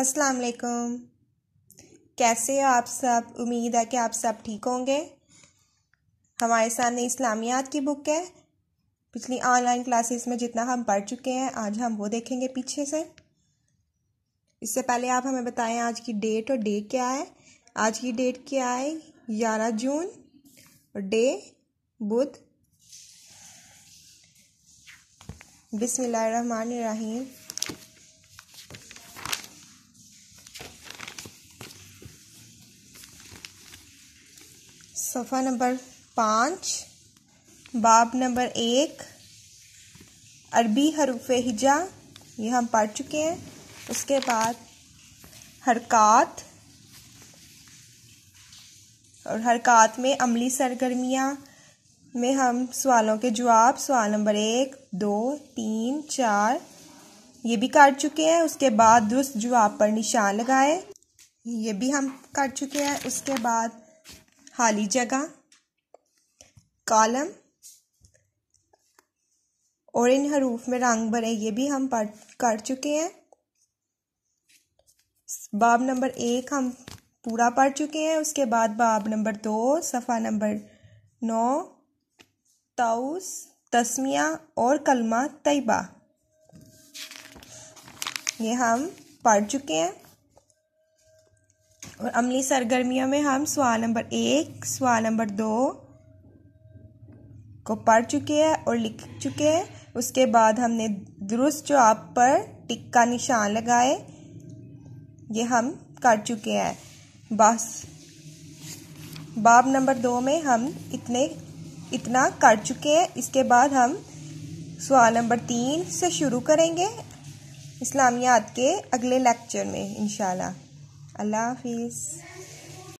अस्सलाम वालेकुम कैसे आप सब उम्मीद है कि आप सब ठीक होंगे हमारे सामने इस्लामियात की बुक है पिछली ऑनलाइन क्लासेस में जितना हम पढ़ चुके हैं आज हम वो देखेंगे पीछे से इससे पहले आप हमें बताएं आज की डेट और डे क्या है आज की डेट क्या है ग्यारह जून और डे बुध बिसमीम सफ़ा नंबर पाँच बाब नंबर एक अरबी हरूफ हिजा ये हम पढ़ चुके हैं उसके बाद हरकत और हरकत में अमली सरगर्मियाँ में हम सवालों के जवाब सवाल नंबर एक दो तीन चार ये भी काट चुके हैं उसके बाद दुरुस्त जवाब पर निशान लगाए ये भी हम काट चुके हैं उसके बाद खाली हाँ, जगह कॉलम और इन हरूफ हाँ में रंग भरे ये भी हम पढ़ कर चुके हैं बाब नंबर एक हम पूरा पढ़ चुके हैं उसके बाद बाब नंबर दो सफ़ा नंबर नौ तउस तस्मिया और कलमा तयबा ये हम पढ़ चुके हैं और अमली सरगर्मियों में हम सवाल नंबर एक सवाल नंबर दो को पढ़ चुके हैं और लिख चुके हैं उसके बाद हमने दुरुस्त जो आप पर टिक का निशान लगाए ये हम कर चुके हैं बस बाब नंबर दो में हम इतने इतना कर चुके हैं इसके बाद हम सवाल नंबर तीन से शुरू करेंगे इस्लामियात के अगले लेक्चर में इंशाल्लाह Allah Hafiz.